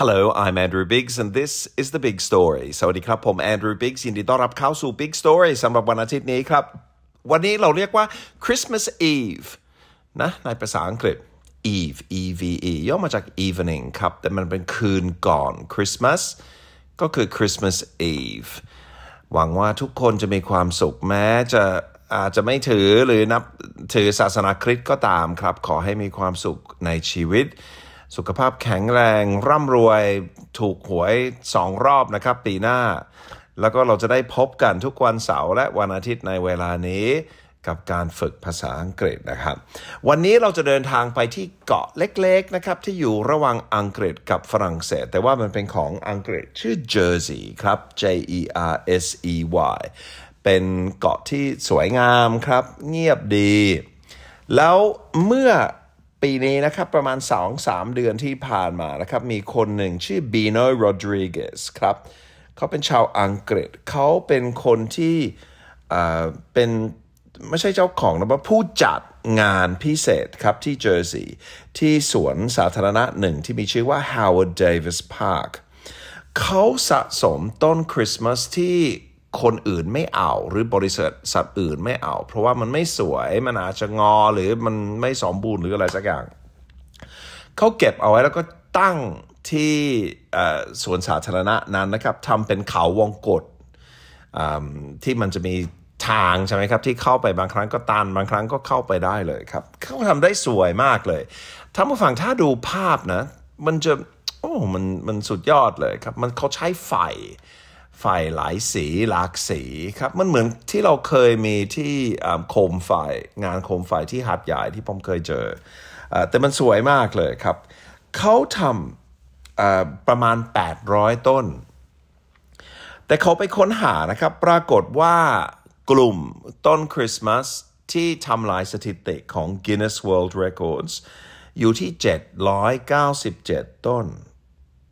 Hello, I'm Andrew Biggs, and this is the Big Story. สวัสดีครับ ผม Andrew Biggs ยินดีต้อนรับเข้าสู่ Big Story สำหรับวันอาทิตย์นี้ครับ วันนี้เราเรียกว่า Christmas Eve นะในภาษาอังกฤษ Eve E V E ย่อมาจาก evening ครับแต่มันเป็นคืนก่อน Christmas ก็คือ Christmas Eve หวังว่าทุกคนจะมีความสุขแม้จะอาจจะไม่ถือ หรือนับถือศาสนาคริสต์ก็ตามครับ ขอให้มีความสุขในชีวิตสุขภาพแข็งแรงร่ำรวยถูกหวยสองรอบนะครับ ปีหน้า แล้วก็เราจะได้พบกันทุกวันเสาร์และวันอาทิตย์ในเวลานี้กับการฝึกภาษาอังกฤษนะครับ วันนี้เราจะเดินทางไปที่เกาะเล็กๆนะครับ ที่อยู่ระหว่างอังกฤษกับฝรั่งเศส แต่ว่ามันเป็นของอังกฤษ ชื่อเจอร์ซีครับ J E R S E Y เป็นเกาะที่สวยงามครับ เงียบดี แล้วเมื่อปีนี้นะครับประมาณ 2-3 เดือนที่ผ่านมานะครับมีคนหนึ่งชื่อบีโนโรดริเกสครับ เขาเป็นชาวอังกฤษ เขาเป็นคนที่เป็นไม่ใช่เจ้าของนะว่าผู้จัดงานพิเศษครับที่เจอร์ซีย์ที่สวนสาธารณะหนึ่งที่มีชื่อว่า Howard Davis Park เขาสะสมต้นคริสต์มาสที่คนอื่นไม่เอาหรือบริษัทสัตว์อื่นไม่เอา เพราะว่ามันไม่สวยมันอาจจะงอหรือมันไม่สมบูรณ์หรืออะไรสักอย่างเขาเก็บเอาไว้แล้วก็ตั้งที่สวนสาธารณะนั้นนะครับทำเป็นเขาวงกฏที่มันจะมีทางใช่ไหมครับ ที่เข้าไปบางครั้งก็ตันบางครั้งก็เข้าไปได้เลยครับเขาทำได้สวยมากเลยท่านผู้ฟังถ้าดูภาพนะ มันจะโอ้มันมันสุดยอดเลยครับ มันเขาใช้ไฟไฟหลายสีหลากสีครับ มันเหมือนที่เราเคยมีที่โคมไฟงานโคมไฟที่หัดใหญ่ที่ผมเคยเจอ แต่มันสวยมากเลยครับ เขาทำประมาณ 800 ต้น แต่เขาไปค้นหานะครับปรากฏว่ากลุ่มต้นคริสต์มาสที่ทำลายสถิติของ Guinness World Records อยู่ที่797 ต้น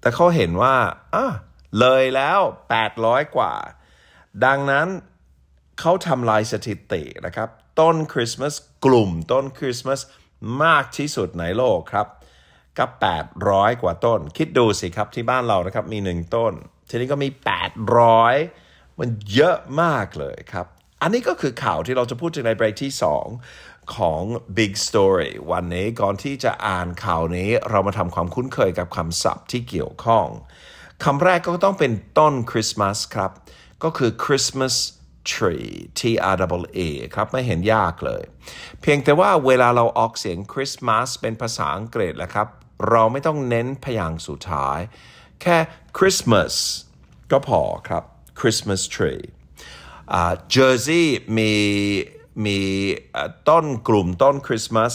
แต่เขาเห็นว่าอ่ะเลยแล้ว 800 กว่า ดังนั้นเขาทำลายสถิตินะครับ ต้นคริสต์มาสกลุ่มต้นคริสต์มาสมากที่สุดในโลกครับก็800 กว่าต้น คิดดูสิครับที่บ้านเรานะครับมี 1 ต้น ทีนี้ก็มี 800 มันเยอะมากเลยครับ อันนี้ก็คือข่าวที่เราจะพูดถึงในเบรกที่2ของ Big Story วันนี้ก่อนที่จะอ่านข่าวนี้เรามาทำความคุ้นเคยกับคำศัพท์ที่เกี่ยวข้องคำแรกก็ต้องเป็นต้นคริสต์มาสครับ ก็คือ Christmas tree T R W A ครับ ไม่เห็นยากเลย เพียงแต่ว่าเวลาเราออกเสียงคริสต์มาสเป็นภาษาอังกฤษแล้วครับ เราไม่ต้องเน้นพยางค์สุดท้าย แค่ Christmas ก็พอครับ Christmas tree เจอร์ซียมีมีต้นกลุ่มต้นคริสต์มาส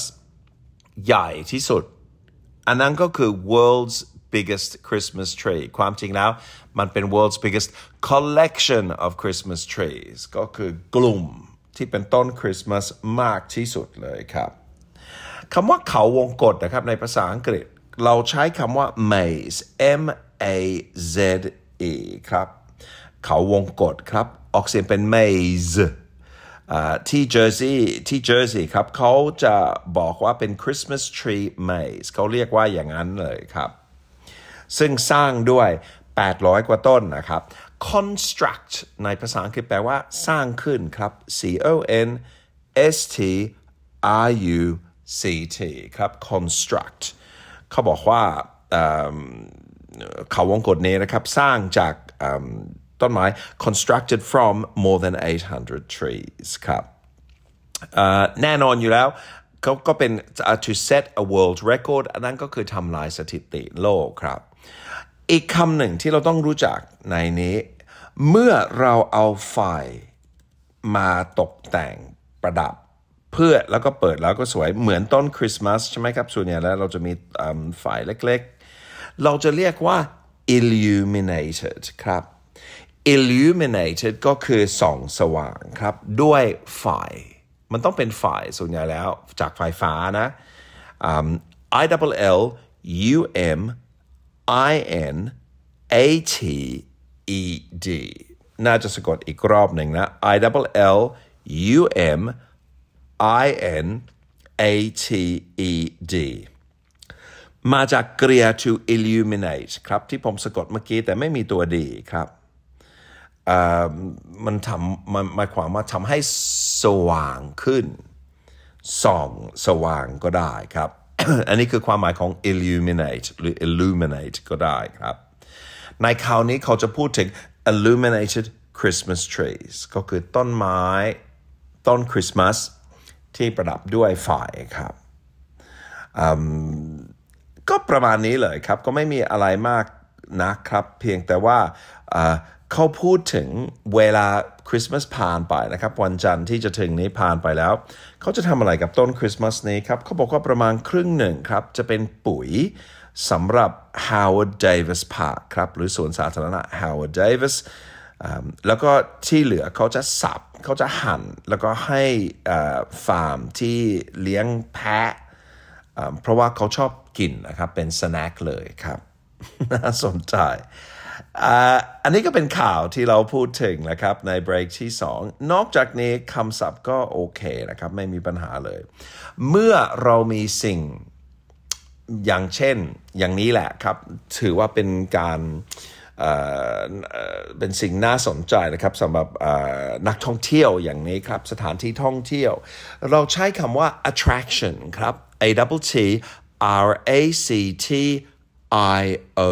ใหญ่ที่สุด อันนั้นก็คือ world's biggest Christmas tree ความจริงแล้วมันเป็น world's biggest collection of Christmas trees ก็คือกลุ่มที่เป็นต้นคริสต์มาสมากที่สุดเลยครับคำว่าเขาวงกฏนะครับ ในภาษาอังกฤษเราใช้คำว่า maze m a z e ครับ เขาวงกฏครับ ออกเสียงเป็น maze ที่เจอร์ซีย์ที่เจอร์ซีย์ครับเขาจะบอกว่า เป็น Christmas tree maze เขาเรียกว่าอย่างนั้นเลยครับซึ่งสร้างด้วย 800 กว่าต้นนะครับ construct ในภาษาอังกฤษแปลว่าสร้างขึ้นครับ c o n s t r u c t ครับ construct เขาบอกว่าเขาวงกฎนี้นะครับสร้างจากต้นไม้ constructed from more than 800 trees ครับ แน่นอนอยู่แล้วก็เป็น to set a world record อันนั้นก็คือทำลายสถิติโลกครับอีกคำหนึ่งที่เราต้องรู้จักในนี้ เมื่อเราเอาไฟล์มาตกแต่งประดับ เพื่อแล้วก็เปิดแล้วก็สวยเหมือนต้นคริสต์มาสใช่ไหมครับส่วนใหญ่แล้วเราจะมีไฟล์เล็กๆ เราจะเรียกว่า illuminated ครับ illuminated ก็คือส่องสว่างครับ ด้วยไฟ มันต้องเป็นไฟส่วนใหญ่แล้วจากไฟฟ้านะ I W u L U M i n a t e d น่าจะสะกดอีกรอบหนึ่งนะ i double l u m i n a t e d มาจากกริยา to illuminate ครับที่ผมสะกดเมื่อกี้แต่ไม่มีตัวดีครับมันทำมันหมายความว่าทำให้สว่างขึ้นส่องสว่างก็ได้ครับอันนี้คือความหมายของ illuminate หรือ illuminate ก็ได้ครับ ในคราวนี้เขาจะพูดถึง illuminated Christmas trees ก็คือต้นไม้ต้นคริสต์มาสที่ประดับด้วยไฟครับ ก็ประมาณนี้เลยครับก็ไม่มีอะไรมากนะครับเพียงแต่ว่าเขาพูดถึงเวลาคริสต์มาสผ่านไปนะครับ วันจันทร์ที่จะถึงนี้ผ่านไปแล้ว เขาจะทำอะไรกับต้นคริสต์มาสนี้ครับ เขาบอกว่าประมาณครึ่งหนึ่งครับ จะเป็นปุ๋ยสำหรับ Howard Davis Park ครับหรือสวนสาธารณะ Howard Davis แล้วก็ที่เหลือเขาจะสับเขาจะหั่น แล้วก็ให้ฟาร์มที่เลี้ยงแพะเพราะว่าเขาชอบกินนะครับ เป็นสแน็คเลยครับน่าสนใจอันนี้ก็เป็นข่าวที่เราพูดถึงนะครับ ในเบรกที่ 2 นอกจากนี้คำศัพท์ก็โอเคนะครับ ไม่มีปัญหาเลย เมื่อเรามีสิ่งอย่างเช่นอย่างนี้แหละครับ ถือว่าเป็นการเป็นสิ่งน่าสนใจนะครับสำหรับนักท่องเที่ยวอย่างนี้ครับ สถานที่ท่องเที่ยว เราใช้คำว่า attraction ครับ a double t r a c t I O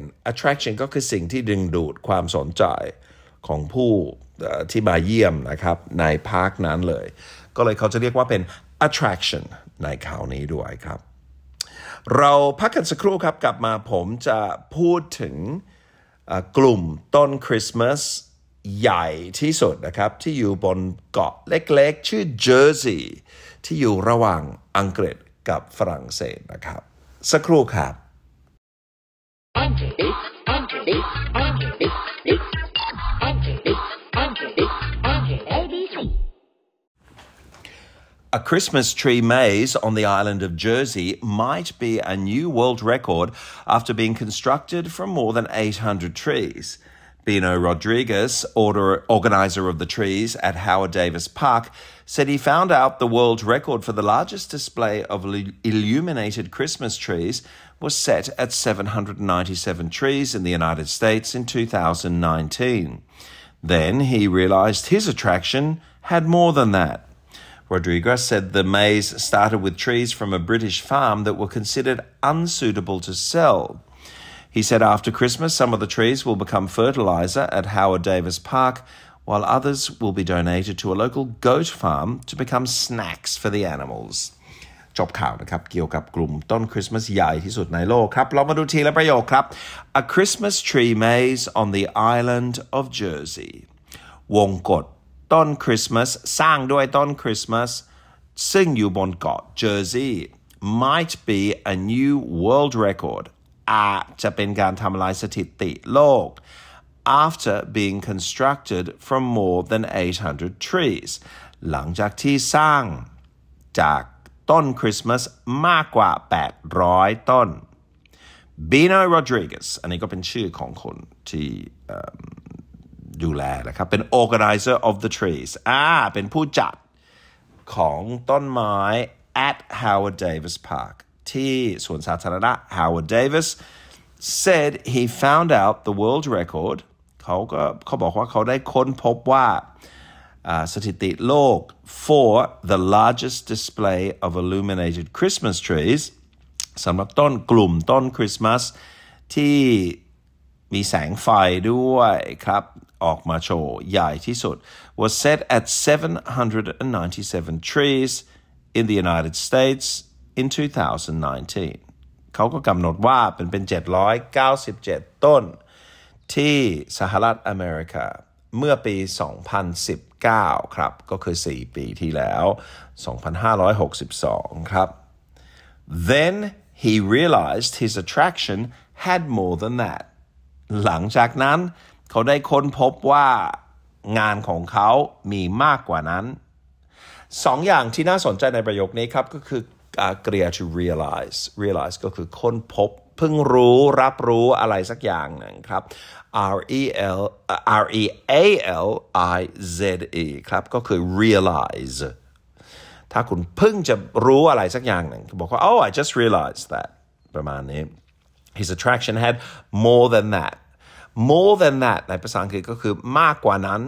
N attraction ก็คือสิ่งที่ดึงดูดความสนใจของผู้ที่มาเยี่ยมนะครับ ในพาร์คนั้นเลย ก็เลยเขาจะเรียกว่าเป็น attraction ในข่าวนี้ด้วยครับ เราพักกันสักครู่ครับกลับมาผมจะพูดถึงกลุ่มต้นคริสต์มาสใหญ่ที่สุดนะครับที่อยู่บนเกาะเล็กๆ ชื่อเจอร์ซีย์ที่อยู่ระหว่างอังกฤษกับฝรั่งเศสนะครับ สักครู่ครับ A Christmas tree maze on the island of Jersey might be a new world record after being constructed from more than 800 trees. Bino Rodriguez, order, organizer of the trees at Howard Davis Park, said he found out the world record for the largest display of illuminated Christmas trees was set at 797 trees in the United States in 2019. Then he realized his attraction had more than that. Rodriguez said the maze started with trees from a British farm that were considered unsuitable to sell. He said after Christmas, some of the trees will become fertilizer at Howard Davis Park, while others will be donated to a local goat farm to become snacks for the animals. จบข่าวนะครับเกี่ยวกับกลุ่มต้นคริสต์มาสใหญ่ที่สุดในโลกครับเรามาดูทีละประโยคครับ A Christmas tree maze on the island of Jersey วงกฏต้นคริสต์มาสสร้างด้วยต้นคริสต์มาสซึ่งอยู่บนเกาะ Jersey might be a new world record อาจจะเป็นการทำลายสถิติโลก after being constructed from more than 800 trees หลังจากที่สร้างจากต้นคริสต์มาสมากกว่า800ต้น Bino Rodriguez อันนี้ก็เป็นชื่อของคนที่ดูแลนะครับเป็น um, organizer of the trees อ่าเป็นผู้จัดของต้นไม้ ah, at Howard Davis Park ที่สวนสาธารณะ Howard Davis said he found out the world record เขาก็เขาบอกว่าเขาได้ค้นพบว่าสถิติโลก for the largest display of illuminated Christmas trees สำหรับต้นกลุ่มต้นคริสต์มาสที่มีแสงไฟด้วยครับ ออกมาโชว์ใหญ่ที่สุด was set at 797 trees in the United States in 2019 เขาก็กำหนดว่าเป็นเป็น 797 ต้นที่สหรัฐอเมริกาเมื่อปี 2019 ครับ ก็คือ 4 ปีที่แล้ว 2562 ครับ then he realized his attraction had more than that หลังจากนั้นเขาได้ค้นพบว่างานของเขามีมากกว่านั้น สองอย่างที่น่าสนใจในประโยคนี้ครับ ก็คือเกรีย to realize realize ก็คือค้นพบเพิ่งรู้รับรู้อะไรสักอย่างนะครับ R E L R E A L I Z E ครับ ก็คือ realize ถ้าคุณเพิ่งจะรู้อะไรสักอย่างหนึ่งบอกว่า oh I just realized that ประมาณนี้ His attraction had more than that more than that ในภาษาอังกฤษก็คือมากกว่านั้น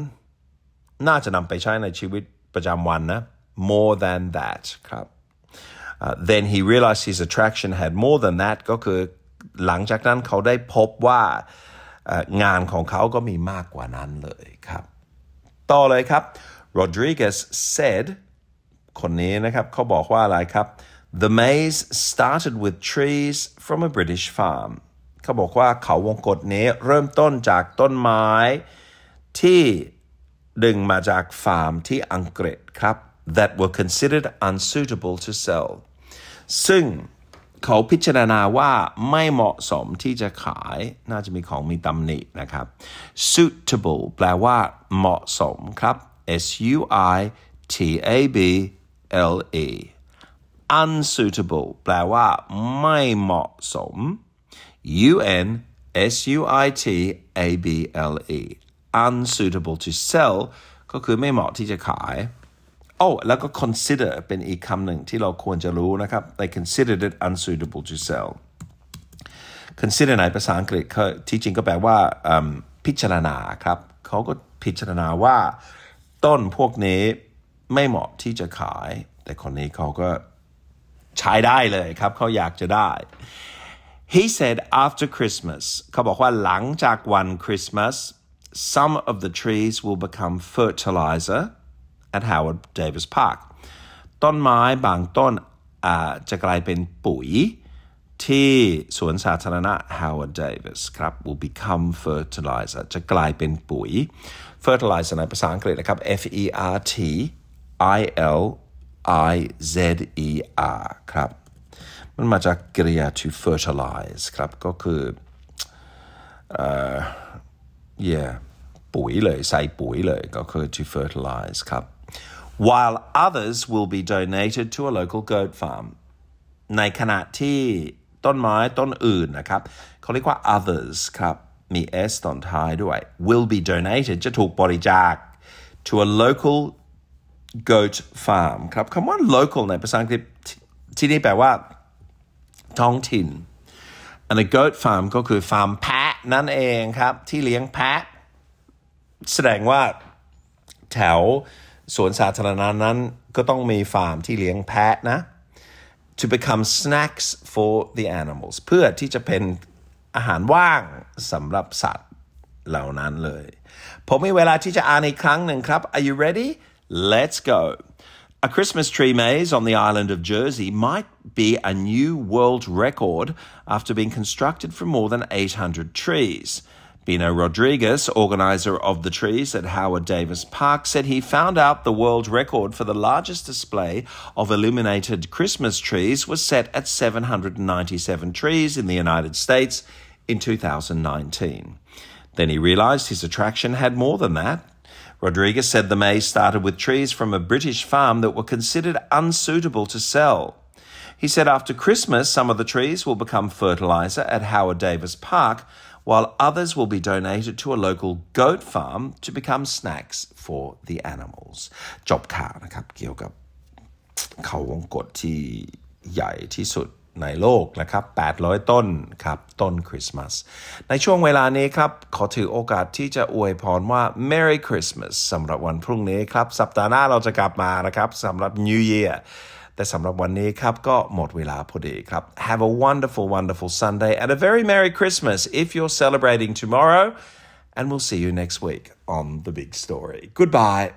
น่าจะนำไปใช้ในชีวิตประจำวันนะ more than that ครับ then he realized his attraction had more than that ก็คือหลังจากนั้นเขาได้พบว่างานของเขาก็มีมากกว่านั้นเลยครับ ต่อเลยครับ Rodriguez said คนนี้นะครับ เขาบอกว่าอะไรครับ The maze started with trees from a British farm เขาบอกว่าเขาวงกฏนี้เริ่มต้นจากต้นไม้ ที่ดึงมาจากฟาร์มที่อังกฤษครับ that were considered unsuitable to sell ซึ่ง เขาพิจารณาว่าไม่เหมาะสมที่จะขาย น่าจะมีของมีตำหนินะครับ suitable แปลว่าเหมาะสมครับ s u i t a b l e unsuitable แปลว่า ไม่เหมาะสม u n s u i t a b l e unsuitable to sell ก็คือไม่เหมาะที่จะขายโอ้แล้วก็ consider เป็นอีกคำหนึ่งที่เราควรจะรู้นะครับ they considered it unsuitable to sell consider ในภาษาอังกฤษที่จริงก็แปลว่าพิจารณาครับเขาก็พิจารณาว่าต้นพวกนี้ไม่เหมาะที่จะขาย แต่คนนี้เขาก็ใช้ได้เลยครับเขาอยากจะได้ he said after Christmas เขาบอกว่าหลังจากวันคริสต์มาส some of the trees will become fertilizer at Howard Davis Park ต้นไม้บางต้นอาจจะกลายเป็นปุ๋ยที่สวนสาธารณะ Howard Davis ครับ will become fertilizer จะกลายเป็นปุ๋ย fertilizer ในภาษาอังกฤษนะครับ F E R T I L I Z E R ครับ มันมาจากกริยา to fertilize ครับก็คือเอ่อ yeah ปุ๋ยเลย ใส่ปุ๋ยเลยก็คือ to fertilize ครับ while others will be donated to a local goat farm ในขณะที่ต้นไม้ต้นอื่นนะครับ เขาเรียกว่า others ครับ มี s ตอนท้ายด้วย will be donated จะถูกบริจาค to a local goat farm ครับคำว่า local ในภาษาอังกฤษที่นี่แปลว่าท้องถิ่น and a goat farm ก็คือฟาร์มแพะนั่นเองครับ ที่เลี้ยงแพะแสดงว่าแถวสวนสาธารณะนั้นก็ต้องมีฟาร์มที่เลี้ยงแพะนะ to become snacks for the animals เพื่อที่จะเป็นอาหารว่างสำหรับสัตว์เหล่านั้นเลย ผมมีเวลาที่จะอ่านอีกครั้งหนึ่งครับ Are you ready? Let's go. A Christmas tree maze on the island of Jersey might be a new world record after being constructed from more than 800 trees. Bino Rodriguez, organizer of the trees at Howard Davis Park, said he found out the world record for the largest display of illuminated Christmas trees was set at 797 trees in the United States in 2019. Then he realized his attraction had more than that. Rodriguez said the maze started with trees from a British farm that were considered unsuitable to sell. He said after Christmas, some of the trees will become fertilizer at Howard Davis Park while others will be donated to a local goat farm to become snacks for the animals จบข่าวนะครับ เกี่ยวกับเขาวงกตที่ใหญ่ที่สุดในโลกนะครับ 800 ต้นครับต้นคริสต์มาสในช่วงเวลานี้ครับ ขอถือโอกาสที่จะอวยพรว่า Merry Christmas สำหรับวันพรุ่งนี้ครับ สัปดาห์หน้าเราจะกลับมานะครับสำหรับ New Year แต่สำหรับวันนี้ครับก็หมดเวลาพอดีครับ Have a wonderful wonderful Sunday and a very Merry Christmas if you're celebrating tomorrow and we'll see you next week on The Big Story. Goodbye.